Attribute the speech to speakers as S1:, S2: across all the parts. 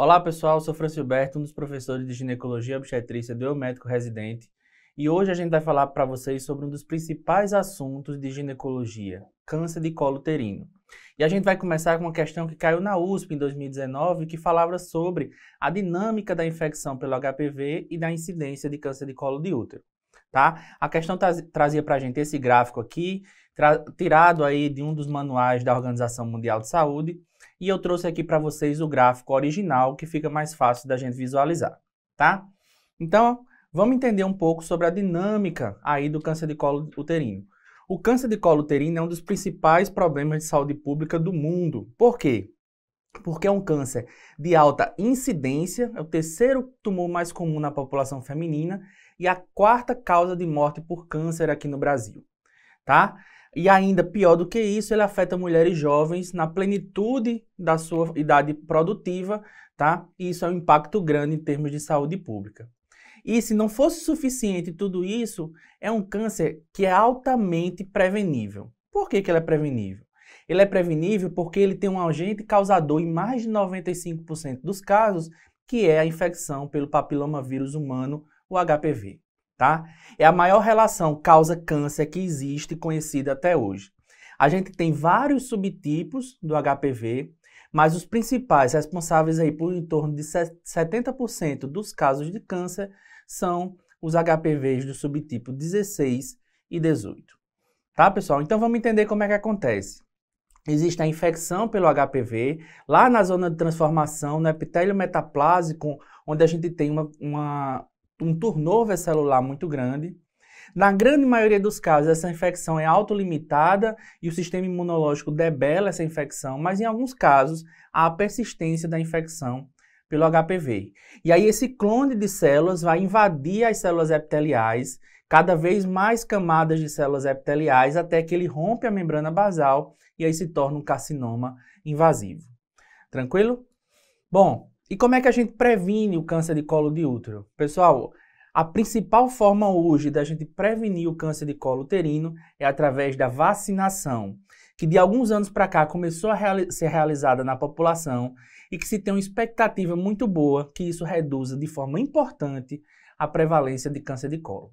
S1: Olá pessoal, sou Francisco Berto, um dos professores de ginecologia obstetrícia do Eu Médico Residente e hoje a gente vai falar para vocês sobre um dos principais assuntos de ginecologia, câncer de colo uterino. E a gente vai começar com uma questão que caiu na USP em 2019 que falava sobre a dinâmica da infecção pelo HPV e da incidência de câncer de colo de útero. Tá? A questão tra trazia para a gente esse gráfico aqui, tirado aí de um dos manuais da Organização Mundial de Saúde, e eu trouxe aqui para vocês o gráfico original que fica mais fácil da gente visualizar, tá? Então, vamos entender um pouco sobre a dinâmica aí do câncer de colo uterino. O câncer de colo uterino é um dos principais problemas de saúde pública do mundo. Por quê? Porque é um câncer de alta incidência, é o terceiro tumor mais comum na população feminina e a quarta causa de morte por câncer aqui no Brasil, tá? E ainda pior do que isso, ele afeta mulheres jovens na plenitude da sua idade produtiva, tá? E isso é um impacto grande em termos de saúde pública. E se não fosse suficiente tudo isso, é um câncer que é altamente prevenível. Por que, que ele é prevenível? Ele é prevenível porque ele tem um agente causador em mais de 95% dos casos, que é a infecção pelo papilomavírus humano, o HPV tá? É a maior relação causa-câncer que existe conhecida até hoje. A gente tem vários subtipos do HPV, mas os principais responsáveis aí por em torno de 70% dos casos de câncer são os HPVs do subtipo 16 e 18. Tá, pessoal? Então vamos entender como é que acontece. Existe a infecção pelo HPV, lá na zona de transformação, no epitélio metaplásico, onde a gente tem uma, uma, um turnover celular muito grande. Na grande maioria dos casos, essa infecção é autolimitada e o sistema imunológico debela essa infecção, mas em alguns casos há a persistência da infecção pelo HPV. E aí esse clone de células vai invadir as células epiteliais, cada vez mais camadas de células epiteliais, até que ele rompe a membrana basal e aí se torna um carcinoma invasivo. Tranquilo? Bom, e como é que a gente previne o câncer de colo de útero? Pessoal, a principal forma hoje da gente prevenir o câncer de colo uterino é através da vacinação, que de alguns anos para cá começou a reali ser realizada na população e que se tem uma expectativa muito boa que isso reduza de forma importante a prevalência de câncer de colo.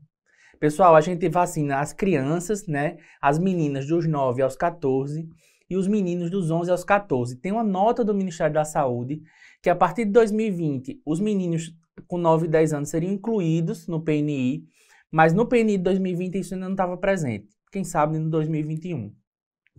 S1: Pessoal, a gente vacina as crianças, né? As meninas dos 9 aos 14 e os meninos dos 11 aos 14. Tem uma nota do Ministério da Saúde que a partir de 2020 os meninos com 9 e 10 anos seriam incluídos no PNI, mas no PNI de 2020 isso ainda não estava presente. Quem sabe no 2021,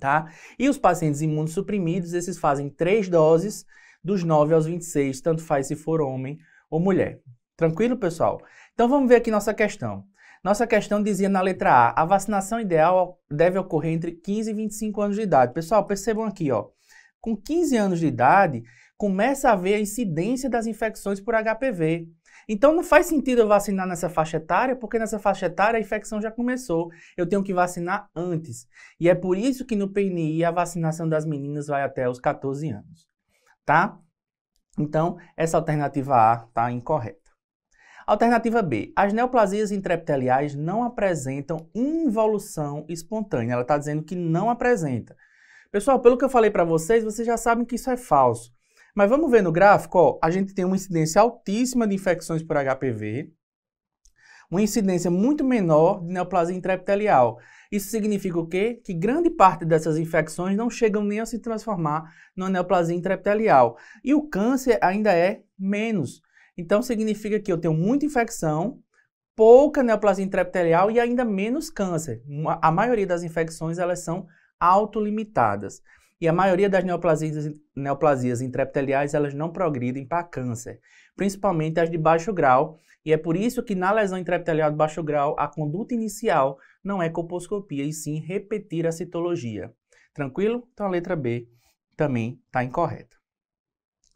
S1: tá? E os pacientes imunossuprimidos, esses fazem três doses dos 9 aos 26, tanto faz se for homem ou mulher. Tranquilo, pessoal? Então vamos ver aqui nossa questão. Nossa questão dizia na letra A, a vacinação ideal deve ocorrer entre 15 e 25 anos de idade. Pessoal, percebam aqui, ó. Com 15 anos de idade, começa a ver a incidência das infecções por HPV. Então não faz sentido eu vacinar nessa faixa etária, porque nessa faixa etária a infecção já começou. Eu tenho que vacinar antes. E é por isso que no PNI a vacinação das meninas vai até os 14 anos, tá? Então, essa alternativa A está incorreta. Alternativa B. As neoplasias intraepiteliais não apresentam involução espontânea. Ela está dizendo que não apresenta. Pessoal, pelo que eu falei para vocês, vocês já sabem que isso é falso. Mas vamos ver no gráfico, ó, a gente tem uma incidência altíssima de infecções por HPV, uma incidência muito menor de neoplasia intraepitelial. Isso significa o quê? Que grande parte dessas infecções não chegam nem a se transformar numa neoplasia intraepitelial. E o câncer ainda é menos. Então significa que eu tenho muita infecção, pouca neoplasia intraepitelial e ainda menos câncer. A maioria das infecções elas são autolimitadas. E a maioria das neoplasias, neoplasias intraepiteliais elas não progridem para câncer, principalmente as de baixo grau, e é por isso que na lesão intraepitelial de baixo grau, a conduta inicial não é colposcopia, e sim repetir a citologia. Tranquilo? Então a letra B também está incorreta.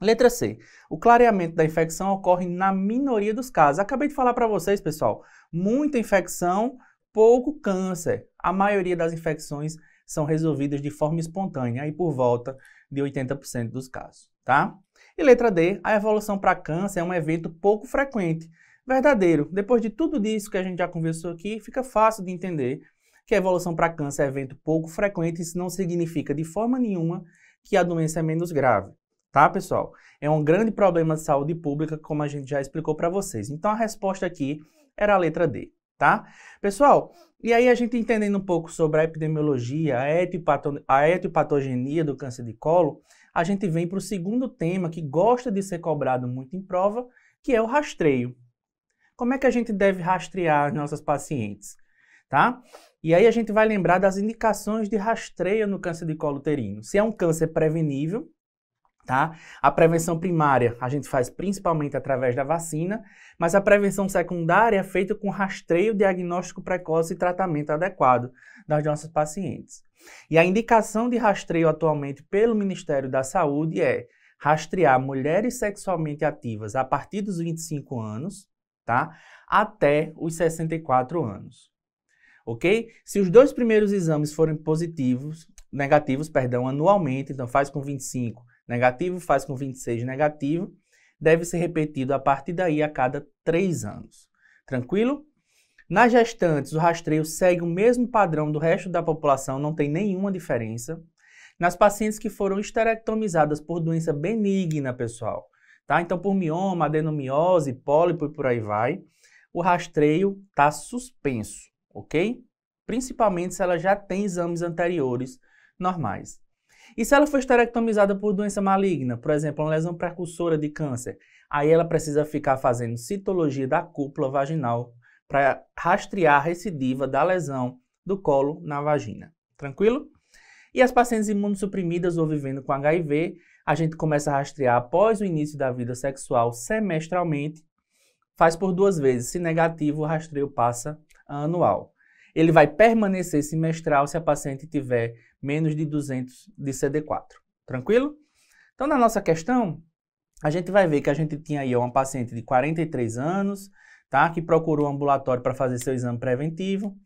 S1: Letra C. O clareamento da infecção ocorre na minoria dos casos. Acabei de falar para vocês, pessoal, muita infecção, pouco câncer. A maioria das infecções são resolvidas de forma espontânea, aí por volta de 80% dos casos, tá? E letra D, a evolução para câncer é um evento pouco frequente, verdadeiro. Depois de tudo isso que a gente já conversou aqui, fica fácil de entender que a evolução para câncer é evento pouco frequente, isso não significa de forma nenhuma que a doença é menos grave, tá, pessoal? É um grande problema de saúde pública, como a gente já explicou para vocês. Então a resposta aqui era a letra D tá? Pessoal, e aí a gente entendendo um pouco sobre a epidemiologia, a, etiopato a etiopatogenia do câncer de colo, a gente vem para o segundo tema que gosta de ser cobrado muito em prova, que é o rastreio. Como é que a gente deve rastrear as nossas pacientes? Tá? E aí a gente vai lembrar das indicações de rastreio no câncer de colo uterino. Se é um câncer prevenível, tá? A prevenção primária a gente faz principalmente através da vacina, mas a prevenção secundária é feita com rastreio, diagnóstico precoce e tratamento adequado das nossas pacientes. E a indicação de rastreio atualmente pelo Ministério da Saúde é rastrear mulheres sexualmente ativas a partir dos 25 anos, tá? Até os 64 anos. OK? Se os dois primeiros exames forem positivos, negativos, perdão, anualmente, então faz com 25 negativo, faz com 26 negativo, deve ser repetido a partir daí a cada 3 anos. Tranquilo? Nas gestantes, o rastreio segue o mesmo padrão do resto da população, não tem nenhuma diferença. Nas pacientes que foram esterectomizadas por doença benigna, pessoal, tá? Então, por mioma, adenomiose, pólipo e por aí vai, o rastreio está suspenso, ok? Principalmente se ela já tem exames anteriores normais. E se ela for esterectomizada por doença maligna, por exemplo, uma lesão precursora de câncer, aí ela precisa ficar fazendo citologia da cúpula vaginal para rastrear a recidiva da lesão do colo na vagina. Tranquilo? E as pacientes imunossuprimidas ou vivendo com HIV, a gente começa a rastrear após o início da vida sexual semestralmente, faz por duas vezes. Se negativo, o rastreio passa anual ele vai permanecer semestral se a paciente tiver menos de 200 de CD4. Tranquilo? Então, na nossa questão, a gente vai ver que a gente tinha aí uma paciente de 43 anos, tá? Que procurou o ambulatório para fazer seu exame preventivo.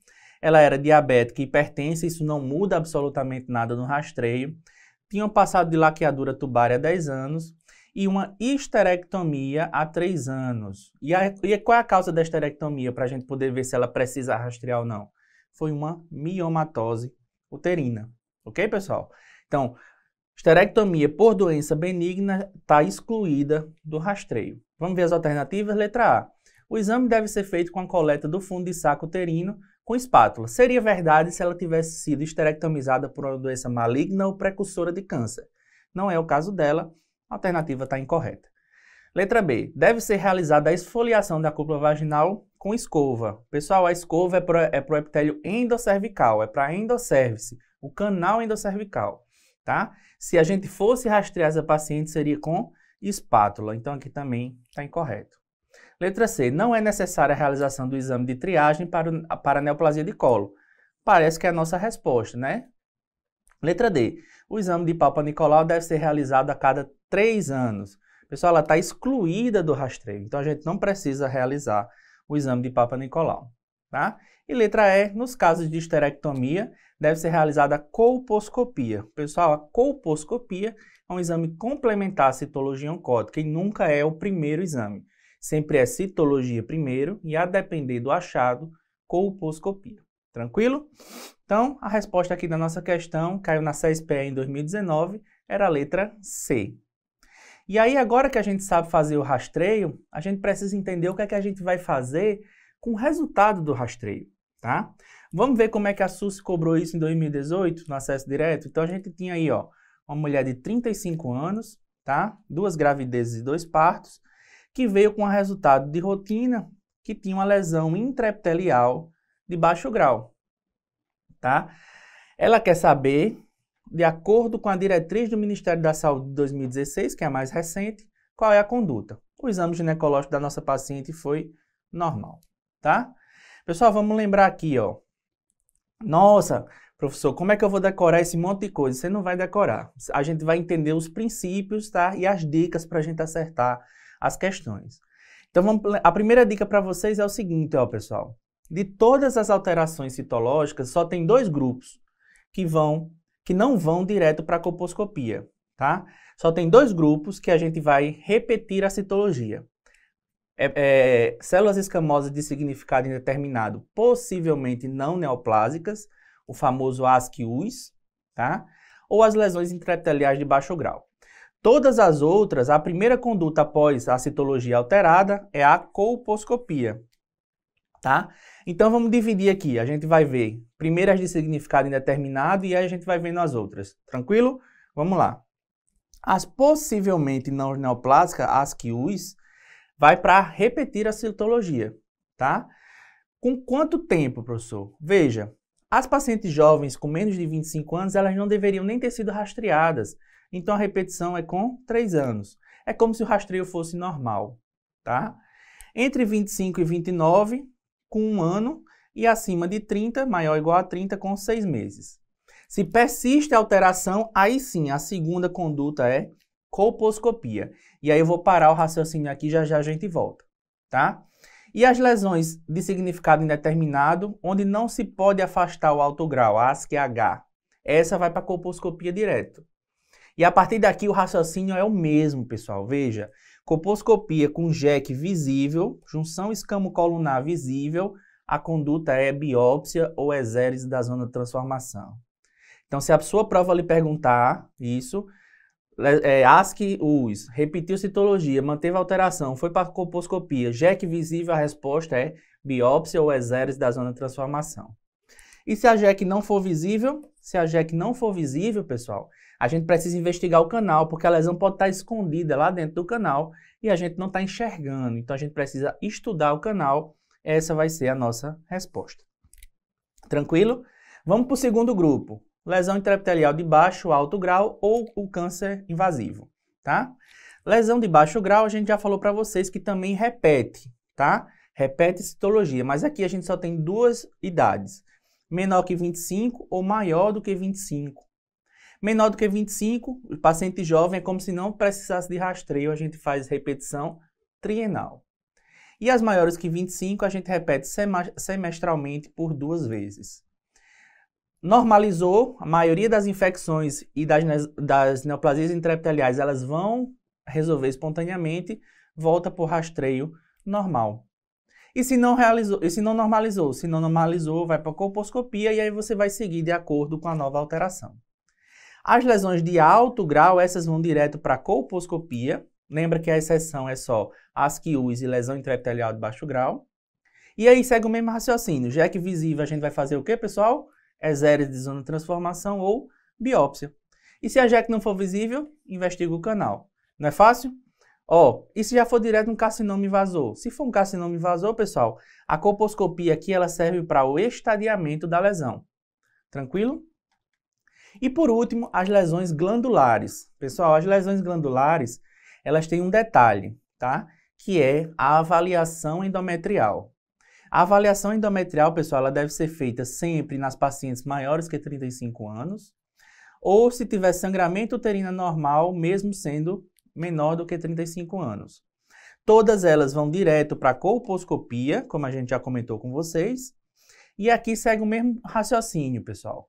S1: Ela era diabética e hipertensa, isso não muda absolutamente nada no rastreio. Tinham passado de laqueadura tubária há 10 anos e uma histerectomia há 3 anos. E, a, e qual é a causa da histerectomia para a gente poder ver se ela precisa rastrear ou não? foi uma miomatose uterina. Ok, pessoal? Então, esterectomia por doença benigna está excluída do rastreio. Vamos ver as alternativas. Letra A. O exame deve ser feito com a coleta do fundo de saco uterino com espátula. Seria verdade se ela tivesse sido esterectomizada por uma doença maligna ou precursora de câncer. Não é o caso dela, a alternativa está incorreta. Letra B. Deve ser realizada a esfoliação da cúpula vaginal com escova. Pessoal, a escova é para é o epitélio endocervical, é para endocérvice, o canal endocervical, tá? Se a gente fosse rastrear essa paciente, seria com espátula. Então, aqui também está incorreto. Letra C. Não é necessária a realização do exame de triagem para, para neoplasia de colo. Parece que é a nossa resposta, né? Letra D. O exame de palpa Nicolau deve ser realizado a cada três anos. Pessoal, ela está excluída do rastreio, então a gente não precisa realizar o exame de Papa Nicolau. Tá? E letra E, nos casos de esterectomia, deve ser realizada a colposcopia. Pessoal, a colposcopia é um exame complementar à citologia oncótica e nunca é o primeiro exame. Sempre é citologia primeiro e, a depender do achado, colposcopia. Tranquilo? Então, a resposta aqui da nossa questão, caiu na CESPE em 2019, era a letra C. E aí, agora que a gente sabe fazer o rastreio, a gente precisa entender o que é que a gente vai fazer com o resultado do rastreio, tá? Vamos ver como é que a SUS cobrou isso em 2018, no acesso direto? Então, a gente tinha aí, ó, uma mulher de 35 anos, tá? Duas gravidezes e dois partos, que veio com o resultado de rotina que tinha uma lesão intraepitelial de baixo grau, tá? Ela quer saber de acordo com a diretriz do Ministério da Saúde de 2016, que é a mais recente, qual é a conduta. O exame ginecológico da nossa paciente foi normal, tá? Pessoal, vamos lembrar aqui, ó. Nossa, professor, como é que eu vou decorar esse monte de coisa? Você não vai decorar. A gente vai entender os princípios, tá? E as dicas para a gente acertar as questões. Então, vamos, a primeira dica para vocês é o seguinte, ó, pessoal. De todas as alterações citológicas, só tem dois grupos que vão que não vão direto para a colposcopia, tá? Só tem dois grupos que a gente vai repetir a citologia. É, é, células escamosas de significado indeterminado, possivelmente não neoplásicas, o famoso ASCII-US, tá? Ou as lesões intraepiteliais de baixo grau. Todas as outras, a primeira conduta após a citologia alterada é a colposcopia, tá? Então vamos dividir aqui. A gente vai ver primeiro as de significado indeterminado e aí a gente vai vendo as outras. Tranquilo? Vamos lá. As possivelmente não neoplásicas, as QIs, vai para repetir a citologia, tá? Com quanto tempo, professor? Veja, as pacientes jovens com menos de 25 anos, elas não deveriam nem ter sido rastreadas. Então a repetição é com 3 anos. É como se o rastreio fosse normal, tá? Entre 25 e 29, com um ano e acima de 30, maior ou igual a 30, com seis meses. Se persiste a alteração, aí sim, a segunda conduta é colposcopia. E aí eu vou parar o raciocínio aqui, já já a gente volta, tá? E as lesões de significado indeterminado, onde não se pode afastar o alto grau, ASC é H. Essa vai para colposcopia direto. E a partir daqui o raciocínio é o mesmo, pessoal. Veja, Coposcopia com JEC visível, junção escamo-colunar visível, a conduta é biópsia ou é exérese da zona de transformação. Então, se a sua prova lhe perguntar isso, é, US, é, repetiu citologia, manteve alteração, foi para coposcopia, JEC visível, a resposta é biópsia ou é exérese da zona de transformação. E se a JEC não for visível? Se a JEC não for visível, pessoal, a gente precisa investigar o canal, porque a lesão pode estar escondida lá dentro do canal e a gente não está enxergando. Então a gente precisa estudar o canal. Essa vai ser a nossa resposta. Tranquilo? Vamos para o segundo grupo: lesão intraepitelial de baixo, alto grau ou o câncer invasivo, tá? Lesão de baixo grau, a gente já falou para vocês que também repete, tá? Repete citologia, mas aqui a gente só tem duas idades: menor que 25 ou maior do que 25. Menor do que 25, o paciente jovem é como se não precisasse de rastreio, a gente faz repetição trienal. E as maiores que 25, a gente repete semestralmente por duas vezes. Normalizou, a maioria das infecções e das, das neoplasias intraepiteliais, elas vão resolver espontaneamente, volta para o rastreio normal. E se não realizou, e se não normalizou, se não normalizou, vai para a colposcopia e aí você vai seguir de acordo com a nova alteração. As lesões de alto grau, essas vão direto para colposcopia. Lembra que a exceção é só as que use lesão intraepitelial de baixo grau. E aí segue o mesmo raciocínio. Já que visível, a gente vai fazer o que, pessoal? É zero de zona de transformação ou biópsia. E se a JEC não for visível, investiga o canal. Não é fácil? Ó, oh, e se já for direto um carcinoma invasor? Se for um carcinoma invasor, pessoal, a colposcopia aqui ela serve para o estadiamento da lesão. Tranquilo? E por último, as lesões glandulares. Pessoal, as lesões glandulares, elas têm um detalhe, tá? Que é a avaliação endometrial. A avaliação endometrial, pessoal, ela deve ser feita sempre nas pacientes maiores que 35 anos, ou se tiver sangramento uterino normal, mesmo sendo menor do que 35 anos. Todas elas vão direto para colposcopia, como a gente já comentou com vocês. E aqui segue o mesmo raciocínio, pessoal.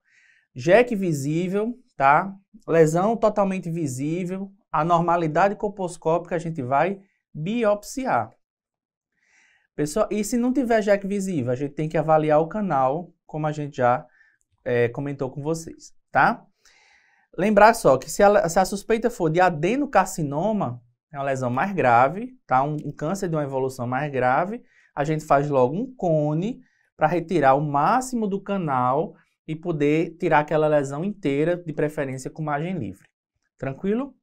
S1: Jack visível, tá? Lesão totalmente visível, anormalidade colposcópica a gente vai biopsiar. Pessoal, e se não tiver jack visível, a gente tem que avaliar o canal, como a gente já é, comentou com vocês, tá? Lembrar só que se a, se a, suspeita for de adenocarcinoma, é uma lesão mais grave, tá? Um, um câncer de uma evolução mais grave, a gente faz logo um cone para retirar o máximo do canal e poder tirar aquela lesão inteira, de preferência com margem livre. Tranquilo?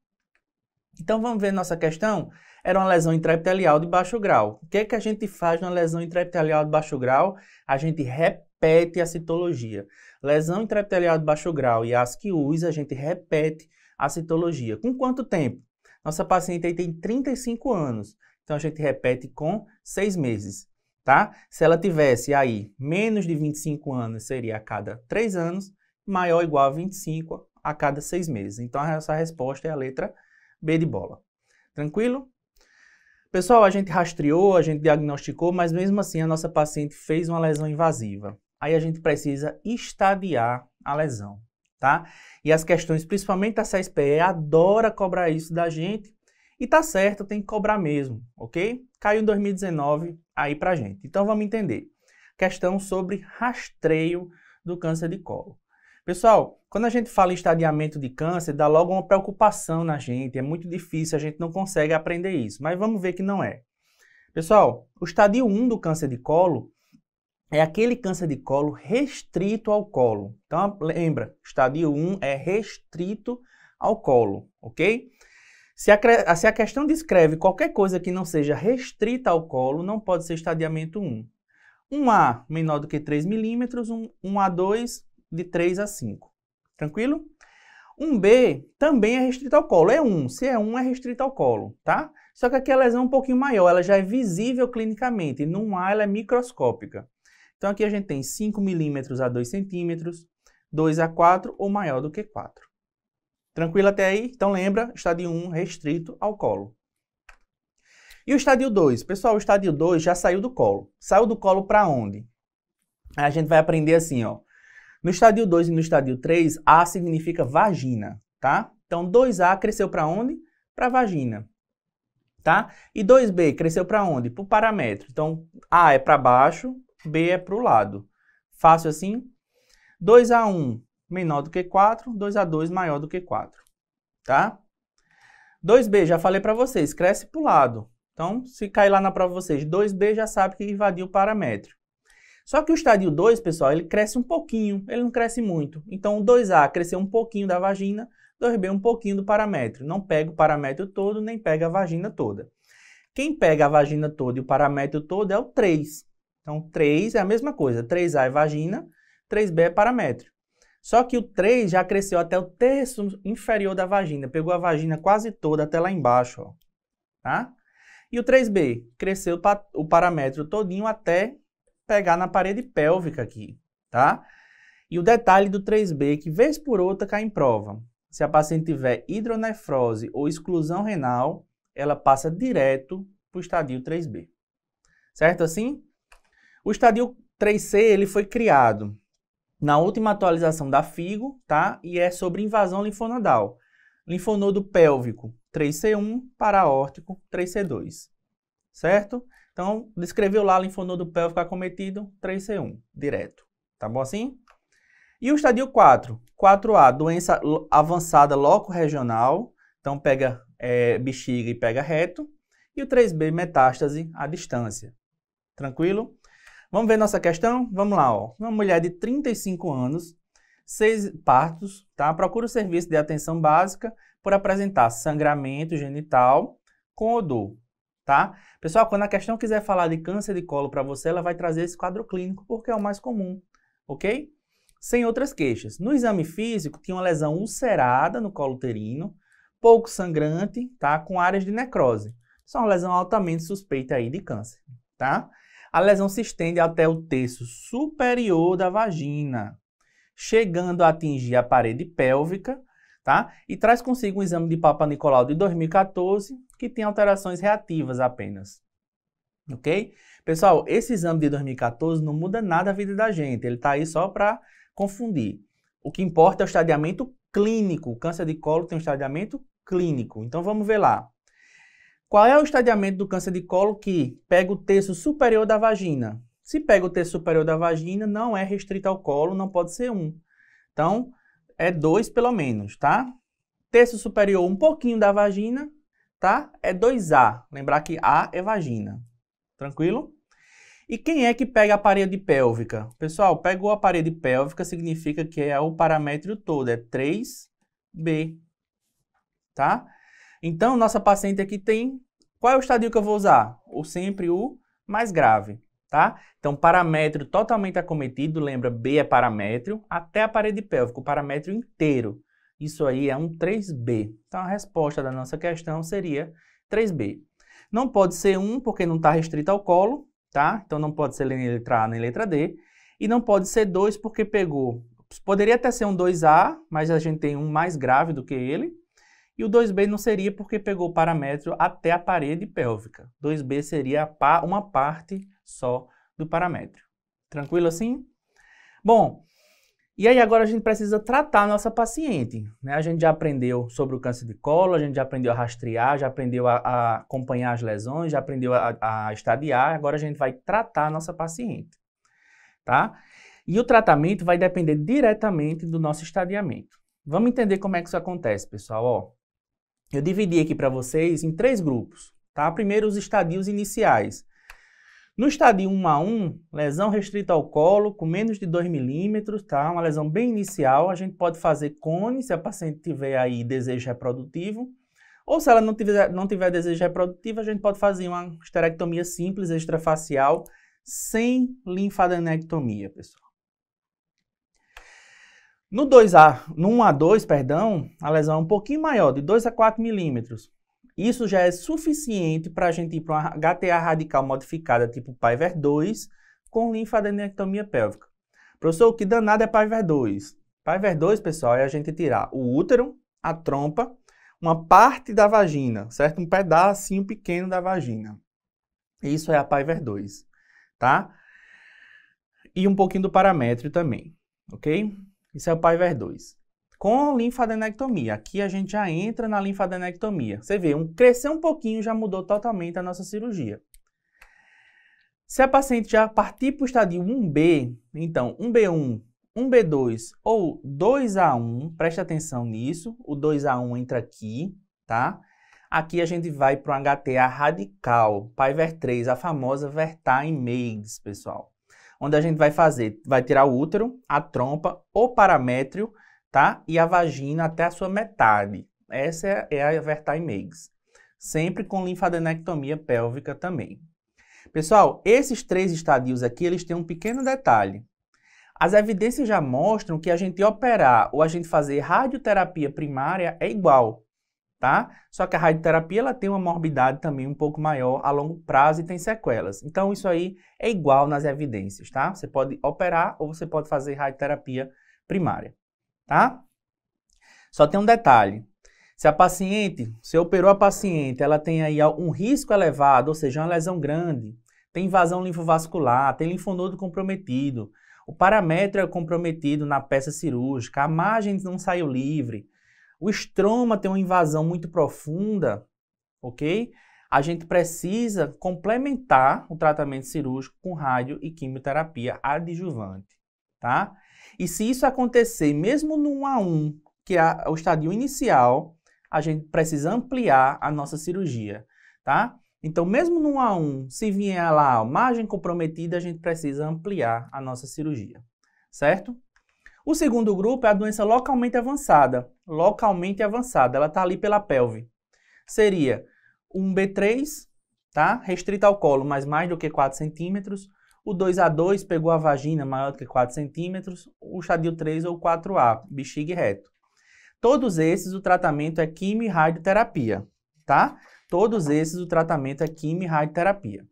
S1: Então vamos ver nossa questão. Era uma lesão intraepitelial de baixo grau. O que é que a gente faz na lesão intraepitelial de baixo grau? A gente repete a citologia. Lesão intraepitelial de baixo grau e as que usa, a gente repete a citologia. Com quanto tempo? Nossa paciente aí tem 35 anos. Então a gente repete com 6 meses tá? Se ela tivesse aí menos de 25 anos, seria a cada 3 anos, maior ou igual a 25 a cada 6 meses. Então, essa resposta é a letra B de bola. Tranquilo? Pessoal, a gente rastreou, a gente diagnosticou, mas mesmo assim a nossa paciente fez uma lesão invasiva. Aí a gente precisa estadiar a lesão, tá? E as questões, principalmente a CSPE, adora cobrar isso da gente, e tá certo, tem que cobrar mesmo, ok? Caiu em 2019 aí pra gente. Então vamos entender. Questão sobre rastreio do câncer de colo. Pessoal, quando a gente fala em estadiamento de câncer, dá logo uma preocupação na gente, é muito difícil, a gente não consegue aprender isso, mas vamos ver que não é. Pessoal, o estadio 1 do câncer de colo é aquele câncer de colo restrito ao colo. Então lembra, estádio 1 é restrito ao colo, ok? Se a, se a questão descreve qualquer coisa que não seja restrita ao colo, não pode ser estadiamento 1. 1 A menor do que 3 milímetros, 1 A2 de 3 a 5. Tranquilo? 1 B também é restrita ao colo. É 1. Se é 1, é restrita ao colo, tá? Só que aqui a lesão é um pouquinho maior. Ela já é visível clinicamente. num A ela é microscópica. Então aqui a gente tem 5 milímetros a 2 centímetros, 2 a 4 ou maior do que 4. Tranquilo até aí? Então lembra, estádio 1 restrito ao colo. E o estádio 2? Pessoal, o estádio 2 já saiu do colo. Saiu do colo para onde? a gente vai aprender assim, ó. No estádio 2 e no estádio 3, A significa vagina, tá? Então 2A cresceu para onde? Para vagina. Tá? E 2B cresceu para onde? Para o parâmetro. Então A é para baixo, B é para o lado. Fácil assim? 2A1 menor do que 4, 2A2 maior do que 4, tá? 2B, já falei para vocês, cresce para o lado. Então, se cair lá na prova vocês, 2B já sabe que invadiu o paramétrio. Só que o estádio 2, pessoal, ele cresce um pouquinho, ele não cresce muito. Então, o 2A cresceu um pouquinho da vagina, 2B um pouquinho do paramétrio. Não pega o paramétrio todo, nem pega a vagina toda. Quem pega a vagina toda e o paramétrio todo é o 3. Então, 3 é a mesma coisa. 3A é vagina, 3B é paramétrio. Só que o 3 já cresceu até o terço inferior da vagina, pegou a vagina quase toda até lá embaixo, ó. tá? E o 3B cresceu o parâmetro todinho até pegar na parede pélvica aqui, tá? E o detalhe do 3B que vez por outra cai em prova. Se a paciente tiver hidronefrose ou exclusão renal, ela passa direto para o estadio 3B. Certo assim? O estadio 3C ele foi criado na última atualização da FIGO, tá? E é sobre invasão linfonodal. Linfonodo pélvico 3C1, paraórtico 3C2, certo? Então, descreveu lá linfonodo pélvico acometido 3C1, direto. Tá bom assim? E o estadio 4, 4A, doença avançada loco-regional, então pega é, bexiga e pega reto. E o 3B, metástase à distância. Tranquilo? Vamos ver nossa questão? Vamos lá, ó. Uma mulher de 35 anos, seis partos, tá? Procura o serviço de atenção básica por apresentar sangramento genital com odor, tá? Pessoal, quando a questão quiser falar de câncer de colo para você, ela vai trazer esse quadro clínico porque é o mais comum, ok? Sem outras queixas. No exame físico, tinha uma lesão ulcerada no colo uterino, pouco sangrante, tá? Com áreas de necrose. Isso é uma lesão altamente suspeita aí de câncer, tá? A lesão se estende até o terço superior da vagina, chegando a atingir a parede pélvica, tá? E traz consigo um exame de Papa Nicolau de 2014, que tem alterações reativas apenas. OK? Pessoal, esse exame de 2014 não muda nada a vida da gente, ele está aí só para confundir. O que importa é o estadiamento clínico. O câncer de colo tem um estadiamento clínico. Então vamos ver lá. Qual é o estadiamento do câncer de colo que pega o terço superior da vagina? Se pega o terço superior da vagina, não é restrito ao colo, não pode ser um. Então, é dois pelo menos, tá? Terço superior um pouquinho da vagina, tá? É 2A. Lembrar que A é vagina. Tranquilo? E quem é que pega a parede pélvica? Pessoal, pegou a parede pélvica significa que é o paramétrio todo, é 3B, tá? Então, nossa paciente aqui tem. Qual é o estadio que eu vou usar? O sempre o mais grave, tá? Então, paramétrio totalmente acometido, lembra, B é paramétrio, até a parede pélvica, o paramétrio inteiro. Isso aí é um 3B. Então, a resposta da nossa questão seria 3B. Não pode ser 1, porque não está restrito ao colo, tá? Então, não pode ser nem letra A nem letra D. E não pode ser 2, porque pegou. Poderia até ser um 2A, mas a gente tem um mais grave do que ele, e o 2B não seria porque pegou o parâmetro até a parede pélvica. 2B seria uma parte só do parâmetro. Tranquilo assim? Bom, e aí agora a gente precisa tratar a nossa paciente. Né? A gente já aprendeu sobre o câncer de colo, a gente já aprendeu a rastrear, já aprendeu a, a acompanhar as lesões, já aprendeu a, a estadiar, agora a gente vai tratar a nossa paciente. Tá? E o tratamento vai depender diretamente do nosso estadiamento. Vamos entender como é que isso acontece, pessoal. Ó, eu dividi aqui para vocês em três grupos, tá? Primeiro, os estadios iniciais. No estadio 1 a 1, lesão restrita ao colo, com menos de 2 milímetros, tá? Uma lesão bem inicial, a gente pode fazer cone, se a paciente tiver aí desejo reprodutivo. Ou se ela não tiver, não tiver desejo reprodutivo, a gente pode fazer uma esterectomia simples, extrafacial, sem linfadenectomia, pessoal. No 2A, no 1A2, perdão, a lesão é um pouquinho maior, de 2 a 4 milímetros. Isso já é suficiente para a gente ir para uma HTA radical modificada tipo PIVER 2 com linfadenectomia pélvica. Professor, que danado é PIVER 2? PIVER 2, pessoal, é a gente tirar o útero, a trompa, uma parte da vagina, certo? Um pedacinho pequeno da vagina. Isso é a PIVER 2, tá? E um pouquinho do paramétrio também, ok? Isso é o Paiver 2. Com linfadenectomia, aqui a gente já entra na linfadenectomia. Você vê, um, crescer um pouquinho já mudou totalmente a nossa cirurgia. Se a paciente já partir para o estadio 1B, então 1B1, 1B2 ou 2A1, preste atenção nisso, o 2A1 entra aqui, tá? Aqui a gente vai para o HTA radical, Paiver 3, a famosa Vertain Meigs, pessoal onde a gente vai fazer, vai tirar o útero, a trompa, o paramétrio, tá? E a vagina até a sua metade. Essa é, é a Vertaimegs. Sempre com linfadenectomia pélvica também. Pessoal, esses três estadios aqui, eles têm um pequeno detalhe. As evidências já mostram que a gente operar ou a gente fazer radioterapia primária é igual tá? Só que a radioterapia ela tem uma morbidade também um pouco maior a longo prazo e tem sequelas. Então isso aí é igual nas evidências, tá? Você pode operar ou você pode fazer radioterapia primária, tá? Só tem um detalhe. Se a paciente, se operou a paciente, ela tem aí um risco elevado, ou seja, uma lesão grande, tem invasão linfovascular, tem linfonodo comprometido, o paramétrio é comprometido na peça cirúrgica, a margem não saiu livre, o estroma tem uma invasão muito profunda, ok? A gente precisa complementar o tratamento cirúrgico com rádio e quimioterapia adjuvante, tá? E se isso acontecer, mesmo no 1 a 1, que é o estadio inicial, a gente precisa ampliar a nossa cirurgia, tá? Então, mesmo no 1 a 1, se vier lá a margem comprometida, a gente precisa ampliar a nossa cirurgia, certo? O segundo grupo é a doença localmente avançada, localmente avançada, ela está ali pela pelve. Seria um B3, tá? Restrito ao colo, mas mais do que 4 centímetros. O 2A2 pegou a vagina maior do que 4 centímetros. O estadio 3 ou 4A, bexiga e reto. Todos esses o tratamento é quimio e radioterapia, tá? Todos esses o tratamento é quimio e radioterapia.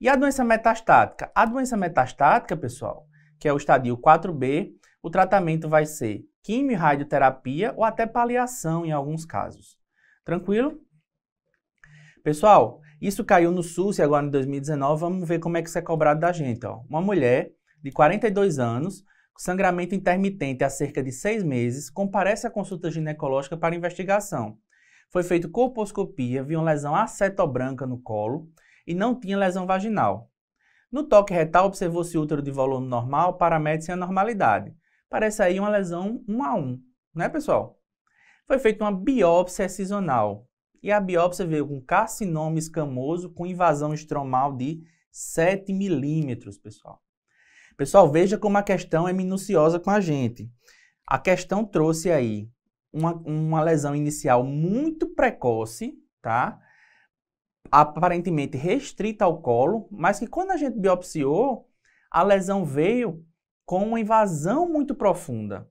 S1: E a doença metastática? A doença metastática, pessoal, que é o estadio 4B, o tratamento vai ser quimio-radioterapia ou até paliação em alguns casos. Tranquilo? Pessoal, isso caiu no SUS e agora em 2019 vamos ver como é que isso é cobrado da gente. Ó. Uma mulher de 42 anos, com sangramento intermitente há cerca de seis meses, comparece à consulta ginecológica para investigação. Foi feito colposcopia, viu uma lesão acetobranca no colo e não tinha lesão vaginal. No toque retal, observou-se útero de volume normal, paramétrico e anormalidade parece aí uma lesão 1 a 1, né, pessoal? Foi feita uma biópsia excisional e a biópsia veio com carcinoma escamoso com invasão estromal de 7 milímetros, pessoal. Pessoal, veja como a questão é minuciosa com a gente. A questão trouxe aí uma, uma lesão inicial muito precoce, tá? Aparentemente restrita ao colo, mas que quando a gente biopsiou, a lesão veio com uma invasão muito profunda,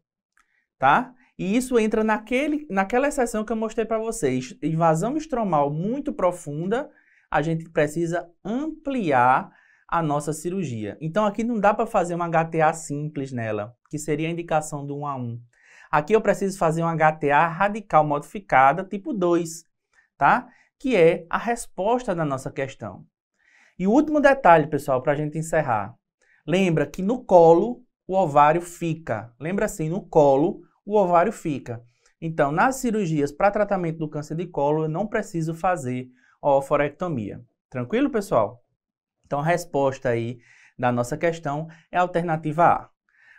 S1: tá? E isso entra naquele, naquela exceção que eu mostrei para vocês. Invasão estromal muito profunda, a gente precisa ampliar a nossa cirurgia. Então aqui não dá para fazer uma HTA simples nela, que seria a indicação do 1 a 1. Aqui eu preciso fazer uma HTA radical modificada tipo 2, tá? Que é a resposta da nossa questão. E o último detalhe, pessoal, para a gente encerrar. Lembra que no colo o ovário fica. Lembra assim, no colo o ovário fica. Então, nas cirurgias para tratamento do câncer de colo, eu não preciso fazer oforectomia. Tranquilo, pessoal? Então, a resposta aí da nossa questão é a alternativa A.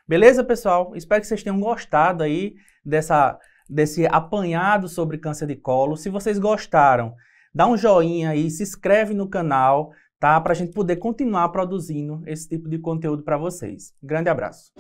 S1: Beleza, pessoal? Espero que vocês tenham gostado aí dessa, desse apanhado sobre câncer de colo. Se vocês gostaram, dá um joinha aí, se inscreve no canal, tá? Para a gente poder continuar produzindo esse tipo de conteúdo para vocês. Grande abraço.